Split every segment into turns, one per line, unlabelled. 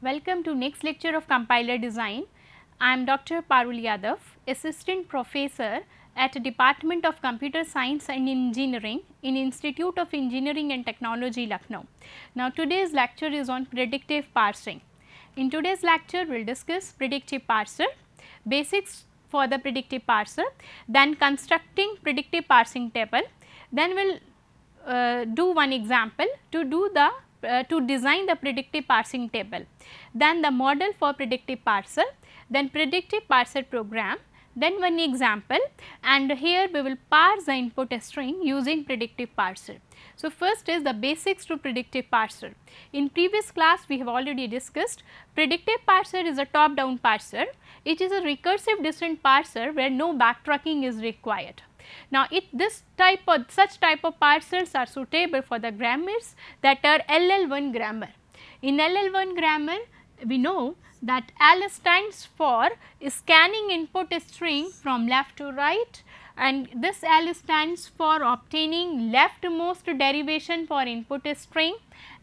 Welcome to next lecture of compiler design. I am Dr. Parul Yadav, Assistant Professor at Department of Computer Science and Engineering in Institute of Engineering and Technology, Lucknow. Now, today's lecture is on predictive parsing. In today's lecture, we will discuss predictive parser, basics for the predictive parser, then constructing predictive parsing table, then we will uh, do one example to do the uh, to design the predictive parsing table, then the model for predictive parser, then predictive parser program, then one example and here we will parse the input string using predictive parser. So, first is the basics to predictive parser. In previous class we have already discussed predictive parser is a top down parser. It is a recursive descent parser where no backtracking is required. Now, if this type of such type of parcels are suitable for the grammars that are LL1 grammar. In LL1 grammar, we know that L stands for scanning input string from left to right and this L stands for obtaining leftmost derivation for input string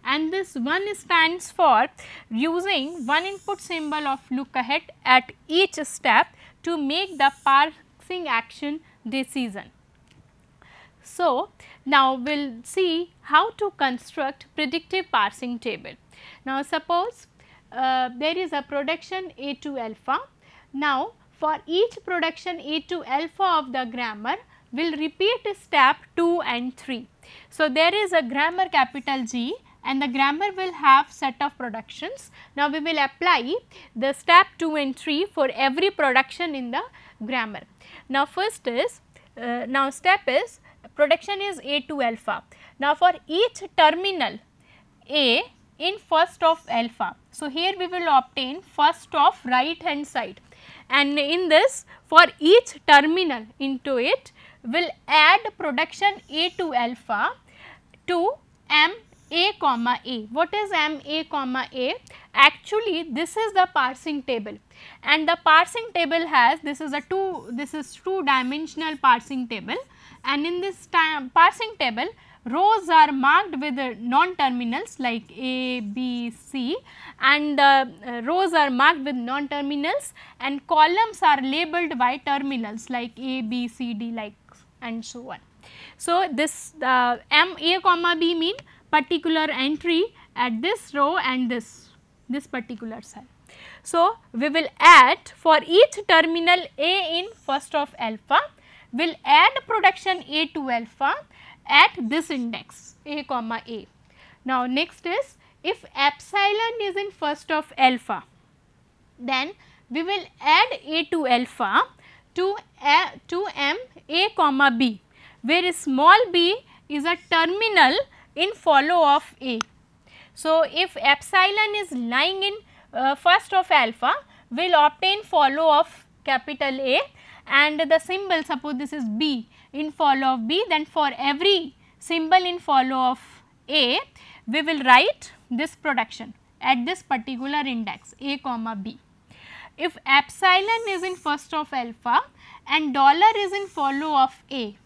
and this 1 stands for using one input symbol of look ahead at each step to make the parsing action this season. So, now we will see how to construct predictive parsing table. Now, suppose uh, there is a production A to alpha. Now, for each production A to alpha of the grammar, we will repeat step 2 and 3. So, there is a grammar capital G and the grammar will have set of productions. Now, we will apply the step 2 and 3 for every production in the grammar. Now, first is uh, now step is production is A to alpha. Now, for each terminal A in first of alpha. So, here we will obtain first of right hand side and in this for each terminal into it will add production A to alpha to M a comma a what is m a comma a actually this is the parsing table and the parsing table has this is a two this is two dimensional parsing table and in this parsing table rows are marked with non terminals like A, B, C and uh, rows are marked with non terminals and columns are labeled by terminals like A, B, C, D like and so on. So, this uh, M A comma B mean particular entry at this row and this, this particular cell. So, we will add for each terminal A in first of alpha, we will add production A to alpha at this index A comma A. Now, next is if epsilon is in first of alpha, then we will add A to alpha to, A, to M A comma B, where small b is a terminal in follow of A. So, if epsilon is lying in uh, first of alpha will obtain follow of capital A and the symbol suppose this is B in follow of B then for every symbol in follow of A we will write this production at this particular index A comma B. If epsilon is in first of alpha and dollar is in follow of A,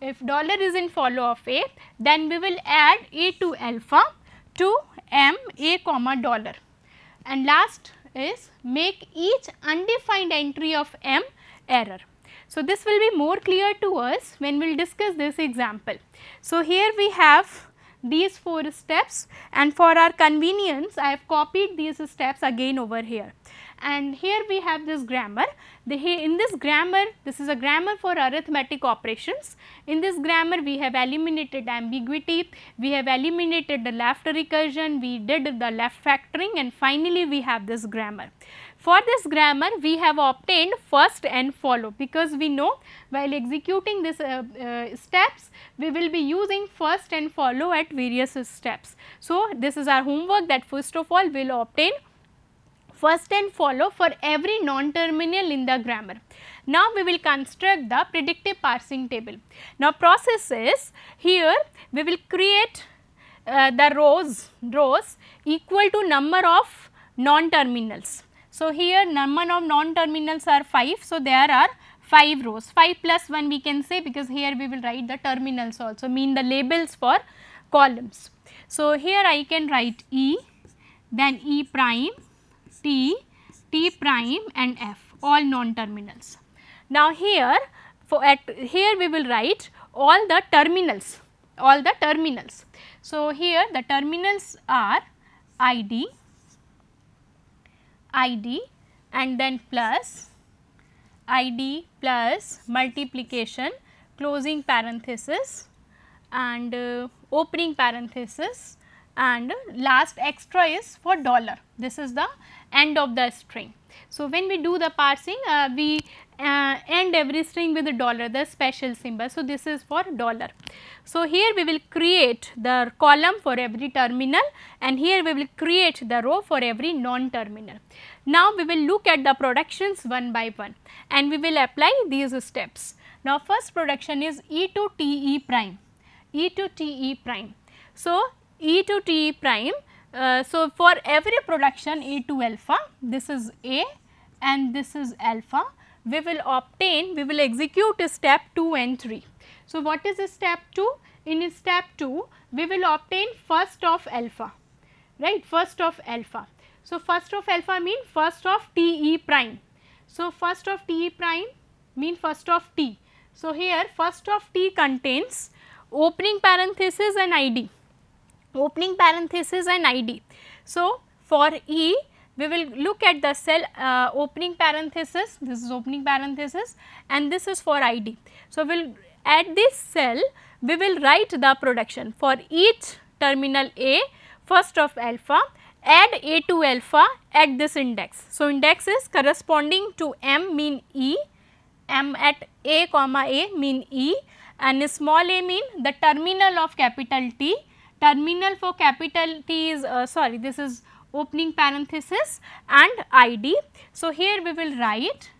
if dollar is in follow of A then we will add A to alpha to M A comma dollar and last is make each undefined entry of m error. So, this will be more clear to us when we will discuss this example. So, here we have these 4 steps and for our convenience I have copied these steps again over here and here we have this grammar. The, in this grammar, this is a grammar for arithmetic operations. In this grammar, we have eliminated ambiguity, we have eliminated the left recursion, we did the left factoring and finally, we have this grammar. For this grammar, we have obtained first and follow because we know while executing these uh, uh, steps, we will be using first and follow at various steps. So, this is our homework that first of all we will obtain first and follow for every non-terminal in the grammar. Now we will construct the predictive parsing table. Now process is here we will create uh, the rows, rows equal to number of non-terminals. So here number of non-terminals are 5, so there are 5 rows, 5 plus 1 we can say because here we will write the terminals also mean the labels for columns. So here I can write E, then E prime, T, T prime and F all non-terminals. Now here for at here we will write all the terminals, all the terminals. So here the terminals are ID, ID and then plus ID plus multiplication closing parenthesis and uh, opening parenthesis and last extra is for dollar. This is the end of the string. So, when we do the parsing uh, we uh, end every string with a dollar the special symbol. So, this is for dollar. So, here we will create the column for every terminal and here we will create the row for every non-terminal. Now, we will look at the productions one by one and we will apply these steps. Now, first production is E to TE prime, E to TE prime. So, E to TE prime uh, so, for every production A 2 alpha this is A and this is alpha we will obtain we will execute step 2 and 3. So, what is step 2? In step 2 we will obtain first of alpha right first of alpha. So, first of alpha mean first of T e prime. So, first of T e prime mean first of T. So, here first of T contains opening parenthesis and ID opening parenthesis and id. So, for E we will look at the cell uh, opening parenthesis this is opening parenthesis and this is for id. So, we will at this cell we will write the production for each terminal A first of alpha add A to alpha at this index. So, index is corresponding to M mean E, M at A comma A mean E and small a mean the terminal of capital T terminal for capital T is uh, sorry this is opening parenthesis and ID. So, here we will write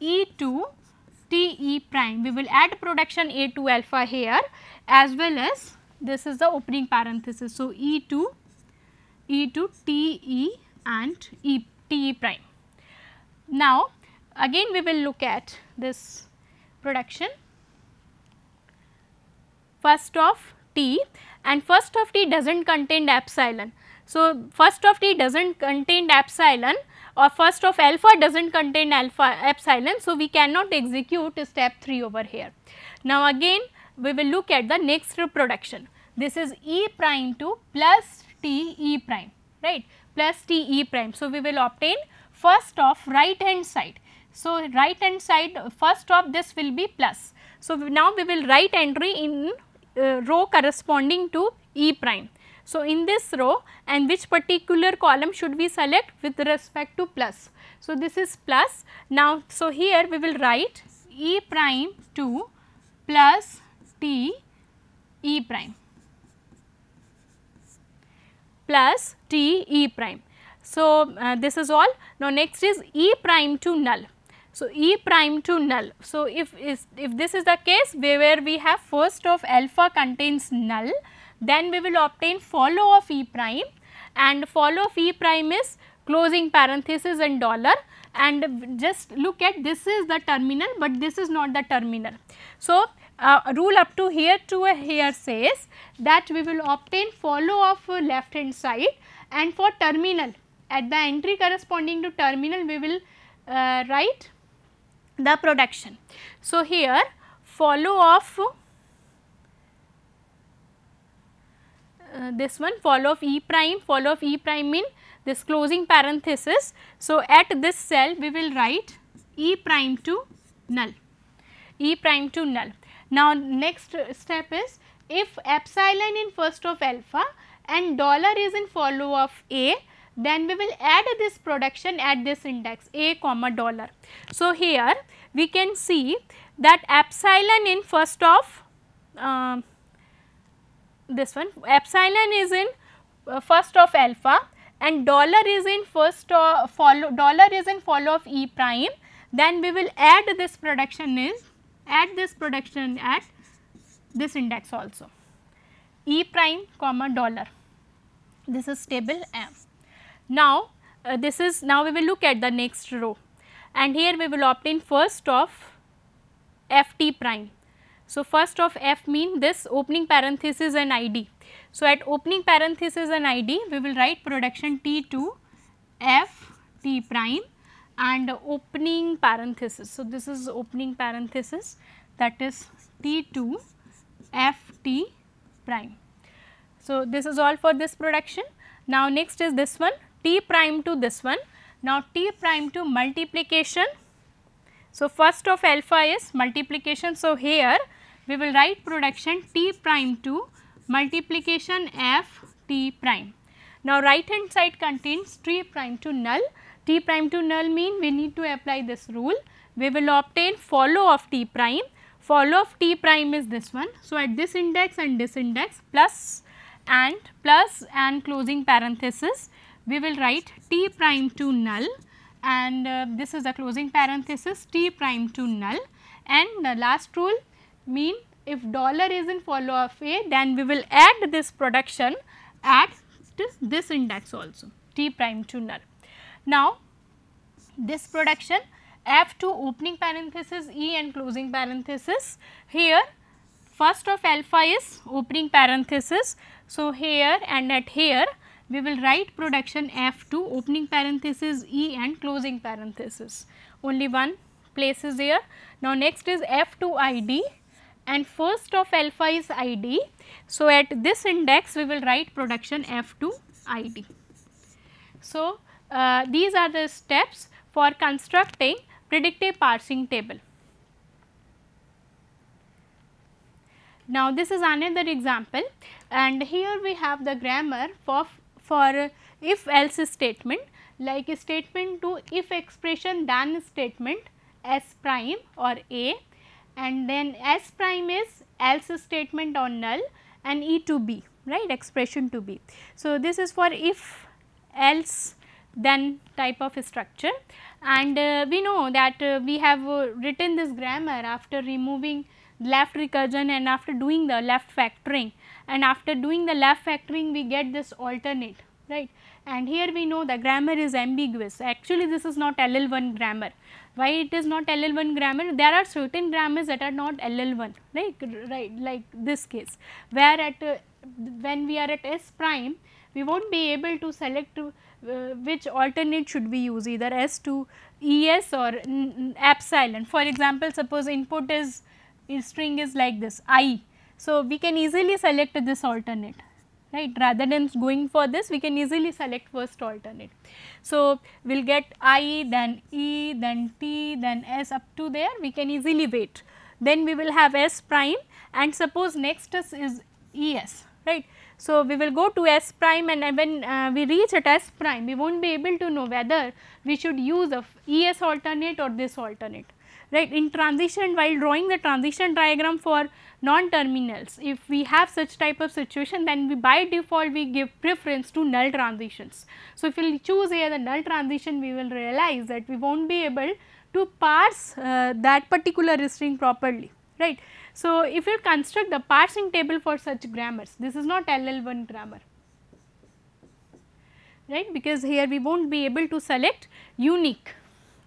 E2 T E prime we will add production A2 alpha here as well as this is the opening parenthesis. So, E2 E2 T E and E T E prime. Now, again we will look at this production first of T and first of T does not contain epsilon. So, first of T does not contain epsilon or first of alpha does not contain alpha epsilon. So, we cannot execute step 3 over here. Now, again we will look at the next reproduction. This is E prime 2 plus T E prime right plus T E prime. So, we will obtain first of right hand side. So, right hand side first of this will be plus. So, now we will write entry in uh, row corresponding to E prime. So, in this row and which particular column should we select with respect to plus. So, this is plus. Now, so here we will write E prime 2 plus T E prime plus T E prime. So, uh, this is all. Now, next is E prime to null. So, E prime to null. So, if, is, if this is the case where we have first of alpha contains null, then we will obtain follow of E prime and follow of E prime is closing parenthesis and dollar and just look at this is the terminal, but this is not the terminal. So, uh, rule up to here to here says that we will obtain follow of left hand side and for terminal at the entry corresponding to terminal we will uh, write the production. So, here follow of uh, this one follow of E prime, follow of E prime in this closing parenthesis. So, at this cell we will write E prime to null, E prime to null. Now, next step is if epsilon in first of alpha and dollar is in follow of A then we will add this production at this index a comma dollar. So, here we can see that epsilon in first of uh, this one epsilon is in uh, first of alpha and dollar is in first uh, follow dollar is in follow of e prime then we will add this production is add this production at this index also e prime comma dollar this is table m now, uh, this is now we will look at the next row and here we will obtain first of f t prime. So, first of f mean this opening parenthesis and id. So, at opening parenthesis and id we will write production t to f t prime and opening parenthesis. So, this is opening parenthesis that is t to f t prime. So, this is all for this production. Now, next is this one t prime to this one. Now, t prime to multiplication. So, first of alpha is multiplication. So, here we will write production t prime to multiplication f t prime. Now, right hand side contains t prime to null. t prime to null mean we need to apply this rule. We will obtain follow of t prime. Follow of t prime is this one. So, at this index and this index plus and plus and closing parenthesis we will write T prime to null and uh, this is the closing parenthesis T prime to null and the last rule mean if dollar is in follow of A then we will add this production at this, this index also T prime to null. Now this production f to opening parenthesis E and closing parenthesis here first of alpha is opening parenthesis. So, here and at here we will write production F2 opening parenthesis E and closing parenthesis. Only one place is here. Now, next is F2 ID and first of alpha is ID. So, at this index we will write production F2 ID. So, uh, these are the steps for constructing predictive parsing table. Now, this is another example and here we have the grammar for for if else statement like statement to if expression than statement S prime or A and then S prime is else statement or null and E to B right expression to B. So, this is for if else then type of structure and uh, we know that uh, we have uh, written this grammar after removing left recursion and after doing the left factoring and after doing the left factoring we get this alternate right and here we know the grammar is ambiguous actually this is not LL1 grammar. Why it is not LL1 grammar? There are certain grammars that are not LL1 right, right like this case where at uh, when we are at S prime we will not be able to select uh, which alternate should we use either S to ES or epsilon. For example, suppose input is string is like this I so, we can easily select this alternate right rather than going for this we can easily select first alternate. So, we will get i then e then t then s up to there we can easily wait then we will have s prime and suppose next is, is es right. So, we will go to s prime and when uh, we reach at s prime we will not be able to know whether we should use a es alternate or this alternate right. In transition while drawing the transition diagram for non-terminals. If we have such type of situation then we by default we give preference to null transitions. So, if we choose here the null transition we will realize that we will not be able to parse uh, that particular string properly right. So, if you construct the parsing table for such grammars this is not LL1 grammar right because here we will not be able to select unique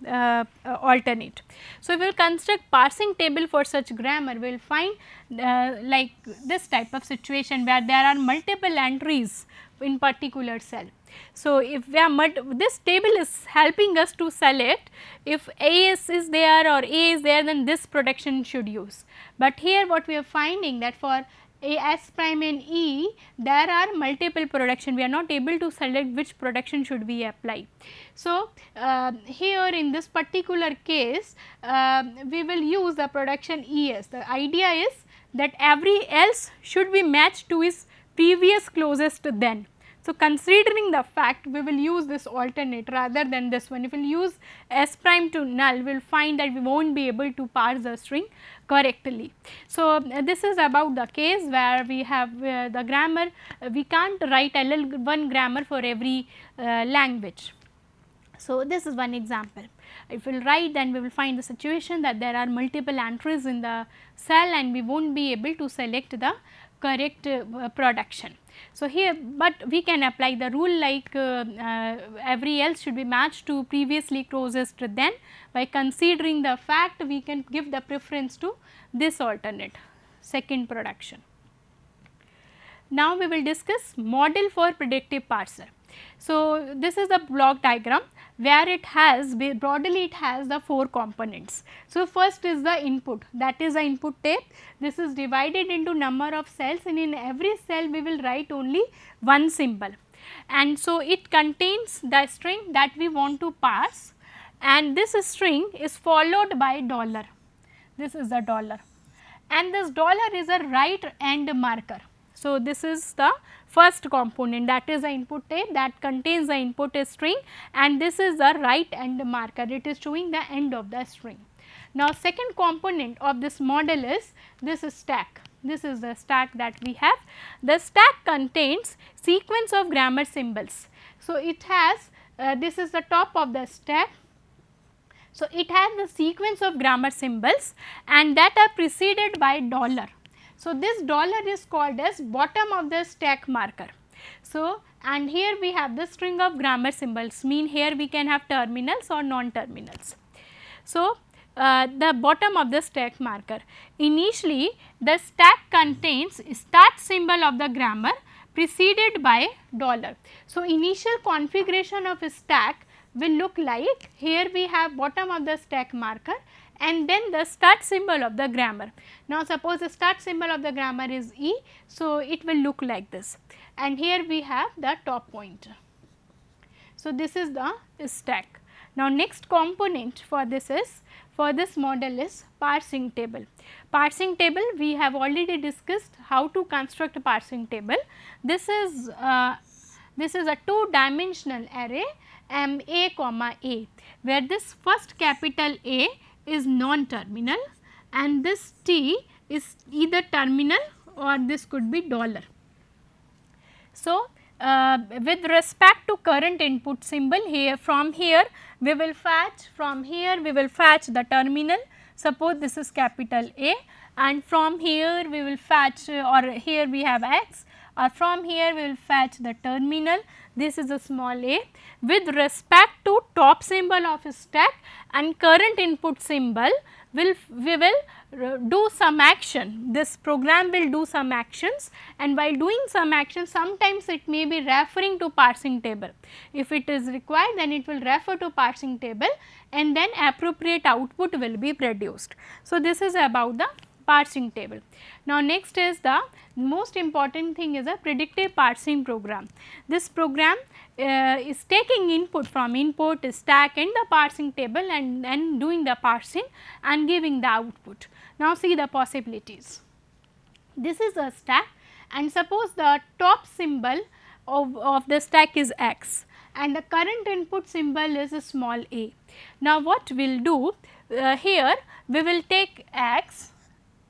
uh, alternate. So, if we will construct parsing table for such grammar, we will find uh, like this type of situation where there are multiple entries in particular cell. So, if we are this table is helping us to select if A is, is there or A is there then this production should use. But here what we are finding that for a S prime and E there are multiple production we are not able to select which production should we apply. So, uh, here in this particular case uh, we will use the production E S the idea is that every else should be matched to its previous closest then. So, considering the fact we will use this alternate rather than this one. If we will use S prime to null, we will find that we will not be able to parse the string correctly. So, uh, this is about the case where we have uh, the grammar, uh, we can't write LL1 grammar for every uh, language. So, this is one example. If we will write then we will find the situation that there are multiple entries in the cell and we will not be able to select the correct uh, production. So, here but we can apply the rule like uh, uh, every else should be matched to previously closest then by considering the fact we can give the preference to this alternate second production. Now, we will discuss model for predictive parser. So, this is the block diagram where it has broadly it has the 4 components. So, first is the input that is the input tape this is divided into number of cells and in every cell we will write only one symbol and so it contains the string that we want to pass and this string is followed by dollar this is the dollar and this dollar is a right end marker so, this is the first component that is the input tape that contains the input string and this is the right end marker it is showing the end of the string. Now, second component of this model is this is stack this is the stack that we have. The stack contains sequence of grammar symbols. So, it has uh, this is the top of the stack so, it has the sequence of grammar symbols and that are preceded by dollar. So, this dollar is called as bottom of the stack marker. So, and here we have the string of grammar symbols mean here we can have terminals or non-terminals. So, uh, the bottom of the stack marker. Initially the stack contains start symbol of the grammar preceded by dollar. So, initial configuration of stack will look like here we have bottom of the stack marker and then the start symbol of the grammar. Now, suppose the start symbol of the grammar is E. So, it will look like this and here we have the top pointer. So, this is the stack. Now, next component for this is for this model is parsing table. Parsing table we have already discussed how to construct a parsing table. This is uh, this is a two dimensional array m a comma a where this first capital A is non-terminal and this T is either terminal or this could be dollar. So, uh, with respect to current input symbol here from here we will fetch from here we will fetch the terminal suppose this is capital A and from here we will fetch uh, or here we have x or from here we will fetch the terminal this is a small a with respect to top symbol of stack and current input symbol will we will uh, do some action this program will do some actions and while doing some action sometimes it may be referring to parsing table if it is required then it will refer to parsing table and then appropriate output will be produced so this is about the parsing table. Now, next is the most important thing is a predictive parsing program. This program uh, is taking input from input stack and the parsing table and then doing the parsing and giving the output. Now, see the possibilities. This is a stack and suppose the top symbol of, of the stack is x and the current input symbol is a small a. Now, what we will do uh, here we will take x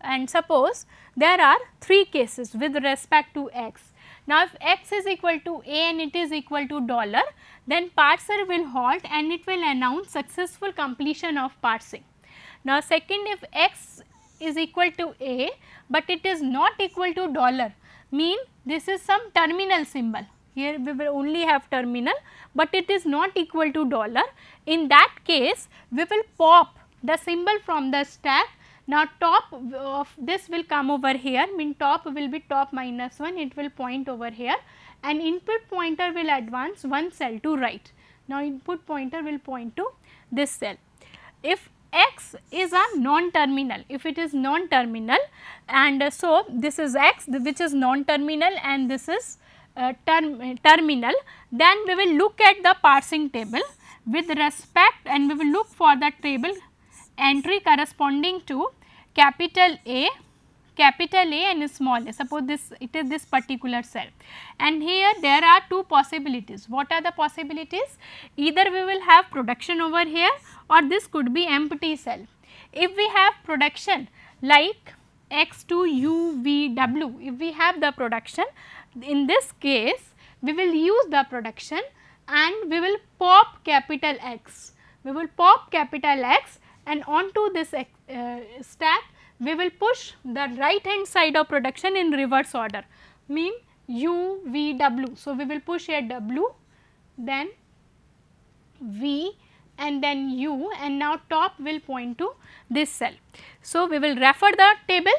and suppose there are 3 cases with respect to x. Now, if x is equal to a and it is equal to dollar, then parser will halt and it will announce successful completion of parsing. Now, second if x is equal to a, but it is not equal to dollar mean this is some terminal symbol here we will only have terminal, but it is not equal to dollar. In that case we will pop the symbol from the stack now, top of this will come over here mean top will be top minus 1 it will point over here and input pointer will advance one cell to right. Now, input pointer will point to this cell. If x is a non-terminal, if it is non-terminal and uh, so this is x which is non-terminal and this is uh, term, uh, terminal, then we will look at the parsing table with respect and we will look for the table entry corresponding to capital A, capital A and small a. Suppose this it is this particular cell and here there are two possibilities. What are the possibilities? Either we will have production over here or this could be empty cell. If we have production like X2UVW, if we have the production in this case we will use the production and we will pop capital X. We will pop capital X and onto this uh, stack we will push the right hand side of production in reverse order mean U, V, W. So, we will push a W then V and then U and now top will point to this cell. So, we will refer the table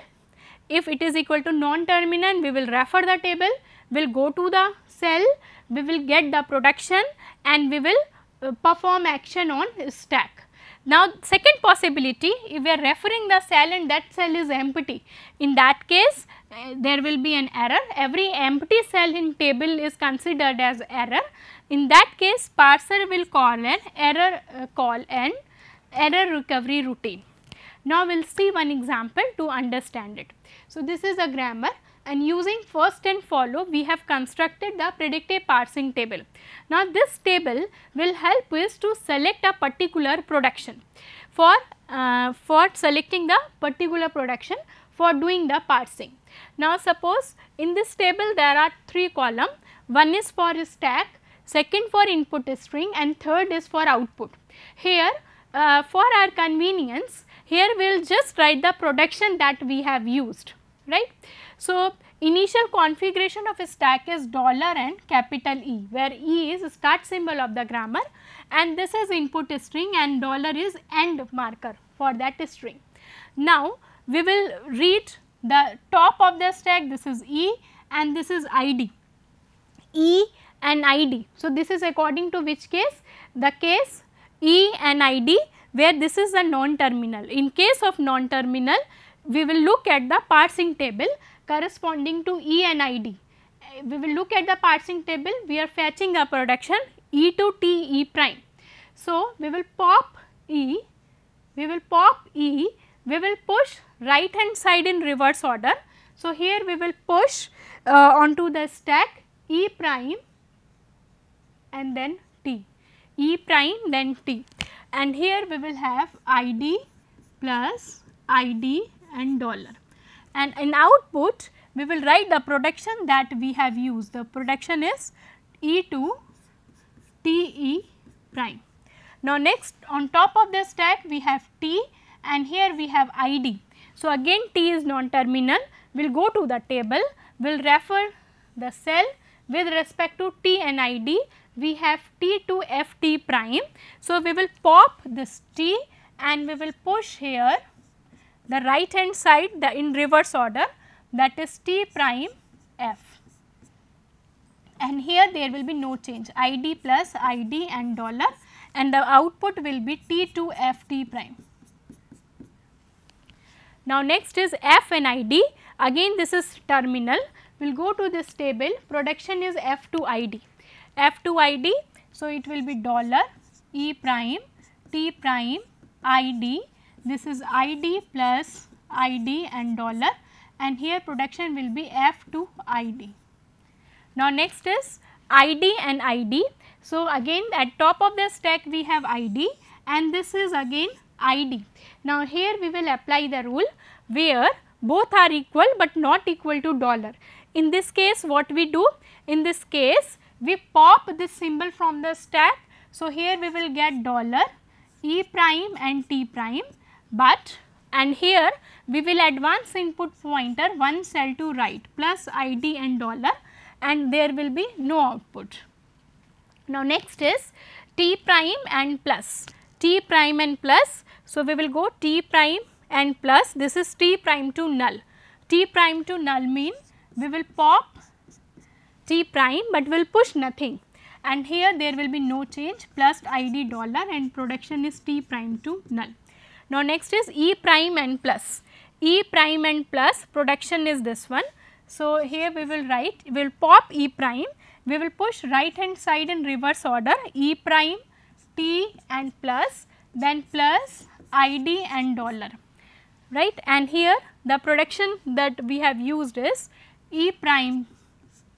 if it is equal to non terminal we will refer the table we will go to the cell we will get the production and we will uh, perform action on stack. Now, second possibility if we are referring the cell and that cell is empty, in that case uh, there will be an error, every empty cell in table is considered as error. In that case parser will call an error uh, call an error recovery routine. Now, we will see one example to understand it. So, this is a grammar and using first and follow we have constructed the predictive parsing table. Now this table will help us to select a particular production for, uh, for selecting the particular production for doing the parsing. Now suppose in this table there are 3 column, one is for stack, second for input string and third is for output. Here uh, for our convenience here we will just write the production that we have used right. So, initial configuration of a stack is dollar and capital E where E is start symbol of the grammar and this is input string and dollar is end marker for that string. Now, we will read the top of the stack this is E and this is ID, E and ID. So, this is according to which case the case E and ID where this is a non-terminal. In case of non-terminal, we will look at the parsing table corresponding to E and ID. We will look at the parsing table, we are fetching a production E to T E prime. So, we will pop E, we will pop E, we will push right hand side in reverse order. So, here we will push uh, onto the stack E prime and then T, E prime then T and here we will have ID plus ID and dollar and in output we will write the production that we have used. The production is E to TE prime. Now, next on top of the stack we have T and here we have ID. So, again T is non-terminal, we will go to the table, we will refer the cell with respect to T and ID, we have T to FT prime. So, we will pop this T and we will push here the right hand side the in reverse order that is T prime F and here there will be no change ID plus ID and dollar and the output will be T2 FT prime. Now, next is F and ID again this is terminal we will go to this table production is F to ID F to ID. So, it will be dollar E prime T prime ID this is ID plus ID and dollar and here production will be F to ID. Now next is ID and ID. So again at top of the stack we have ID and this is again ID. Now here we will apply the rule where both are equal but not equal to dollar. In this case what we do? In this case we pop this symbol from the stack. So here we will get dollar E prime and T prime but and here we will advance input pointer one cell to right plus id and dollar and there will be no output. Now, next is t prime and plus t prime and plus. So, we will go t prime and plus this is t prime to null t prime to null mean we will pop t prime, but we will push nothing and here there will be no change plus id dollar and production is t prime to null. Now next is E prime and plus. E prime and plus production is this one. So here we will write, we will pop E prime, we will push right hand side in reverse order E prime, T and plus, then plus ID and dollar, right. And here the production that we have used is E prime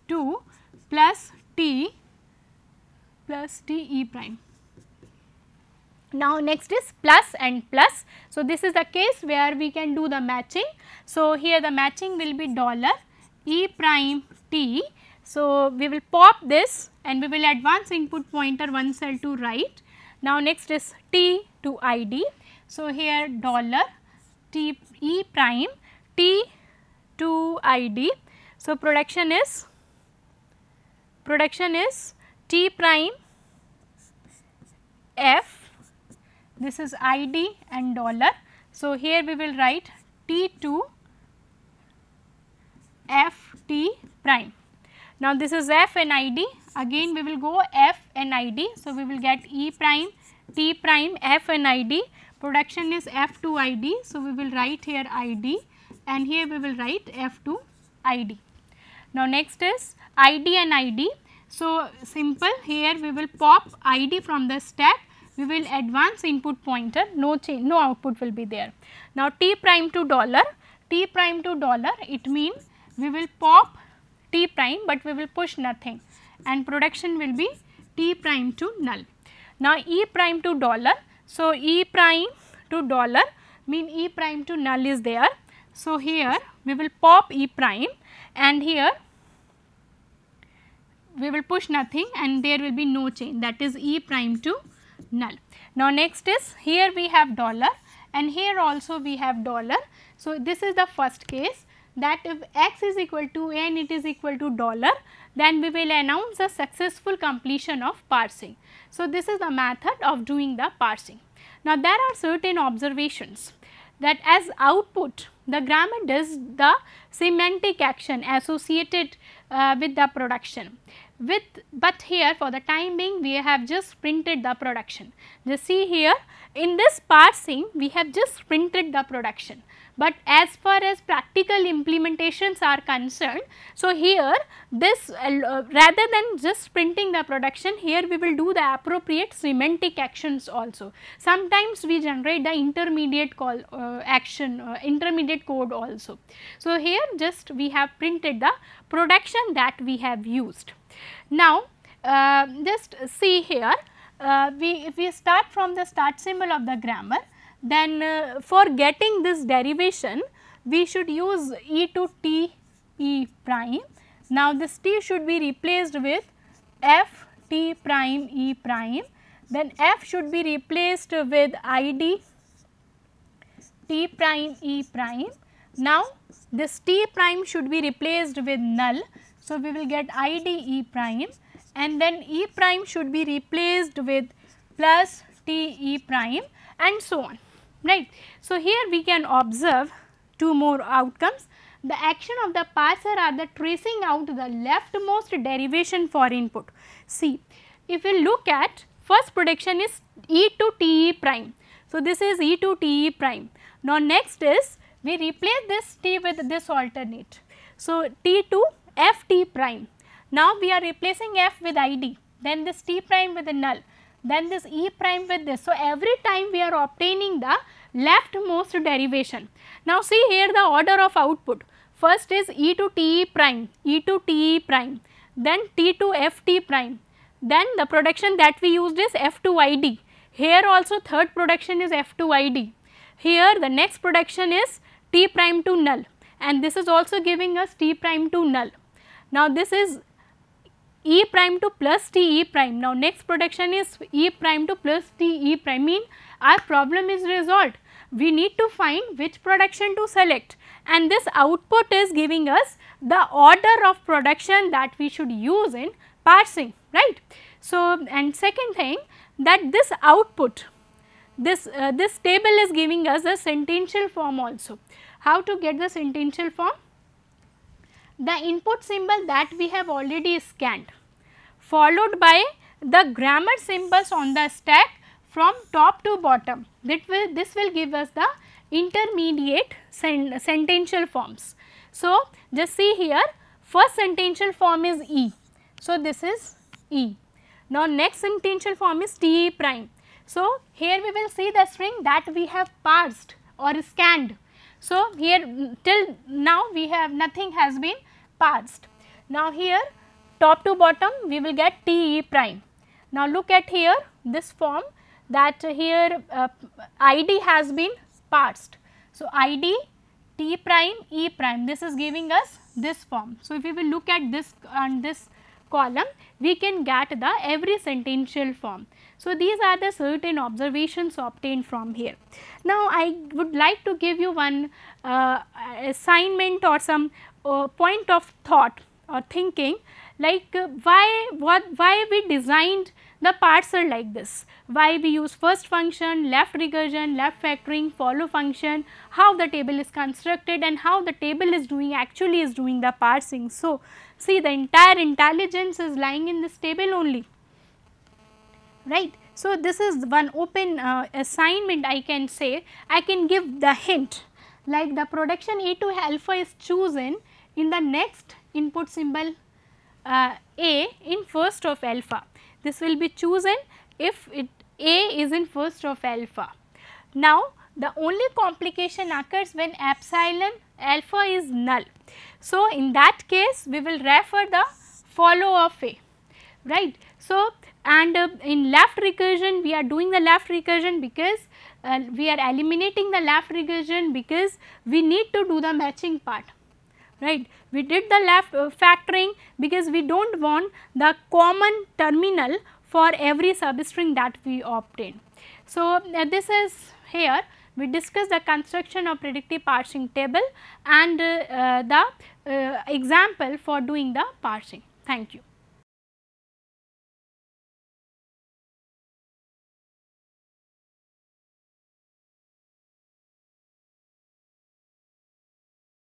2 plus T plus T E prime. Now next is plus and plus. So this is the case where we can do the matching. So here the matching will be dollar E prime T. So we will pop this and we will advance input pointer one cell to right. Now next is T to ID. So here dollar T E prime T to ID. So production is production is T prime F this is ID and dollar. So, here we will write T2 FT prime. Now, this is F and ID again we will go F and ID. So, we will get E prime, T prime, F and ID production is F2 ID. So, we will write here ID and here we will write F2 ID. Now, next is ID and ID. So, simple here we will pop ID from the stack we will advance input pointer no change no output will be there. Now t prime to dollar t prime to dollar it means we will pop t prime, but we will push nothing and production will be t prime to null. Now e prime to dollar so e prime to dollar mean e prime to null is there. So here we will pop e prime and here we will push nothing and there will be no change that is e prime to null. Now, next is here we have dollar and here also we have dollar. So, this is the first case that if x is equal to n it is equal to dollar then we will announce the successful completion of parsing. So, this is the method of doing the parsing. Now, there are certain observations that as output the grammar does the semantic action associated uh, with the production with but here for the time being we have just printed the production. Just see here in this parsing we have just printed the production, but as far as practical implementations are concerned. So, here this uh, uh, rather than just printing the production here we will do the appropriate semantic actions also. Sometimes we generate the intermediate call uh, action uh, intermediate code also. So, here just we have printed the production that we have used. Now, uh, just see here uh, we if we start from the start symbol of the grammar then uh, for getting this derivation we should use e to t p prime. Now, this t should be replaced with f t prime e prime then f should be replaced with id t prime e prime. Now, this t prime should be replaced with null so, we will get I d E prime and then E prime should be replaced with plus T E prime and so on right. So, here we can observe two more outcomes. The action of the parser are the tracing out the leftmost derivation for input. See, if we look at first prediction is E to T E prime. So, this is E to T E prime. Now, next is we replace this T with this alternate. So, T to f t prime. Now we are replacing f with id, then this t prime with a null, then this e prime with this. So, every time we are obtaining the leftmost derivation. Now, see here the order of output. First is e to te prime, e to te prime, then t to ft prime, then the production that we used is f to id Here also third production is f to id Here the next production is t prime to null and this is also giving us t prime to null. Now, this is E prime to plus T E prime. Now, next production is E prime to plus T E prime mean our problem is resolved. We need to find which production to select and this output is giving us the order of production that we should use in parsing right. So, and second thing that this output this uh, this table is giving us a sentential form also. How to get the sentential form? the input symbol that we have already scanned followed by the grammar symbols on the stack from top to bottom that will this will give us the intermediate sen sentential forms. So, just see here first sentential form is E. So, this is E. Now, next sentential form is TE prime. So, here we will see the string that we have parsed or scanned so, here till now we have nothing has been passed. Now, here top to bottom we will get T E prime. Now, look at here this form that here uh, ID has been passed. So, ID prime E prime this is giving us this form. So, if we will look at this and this column we can get the every sentential form. So, these are the certain observations obtained from here. Now, I would like to give you one uh, assignment or some uh, point of thought or thinking like uh, why what why we designed the parts are like this why we use first function left recursion left factoring follow function how the table is constructed and how the table is doing actually is doing the parsing so see the entire intelligence is lying in this table only right. So, this is one open uh, assignment I can say, I can give the hint like the production A2 alpha is chosen in the next input symbol uh, A in first of alpha. This will be chosen if it A is in first of alpha. Now, the only complication occurs when epsilon alpha is null. So, in that case we will refer the follow of A, right. So, and uh, in left recursion we are doing the left recursion because uh, we are eliminating the left recursion because we need to do the matching part right. We did the left uh, factoring because we do not want the common terminal for every substring that we obtain. So, uh, this is here we discussed the construction of predictive parsing table and uh, the uh, example for doing the parsing. Thank you.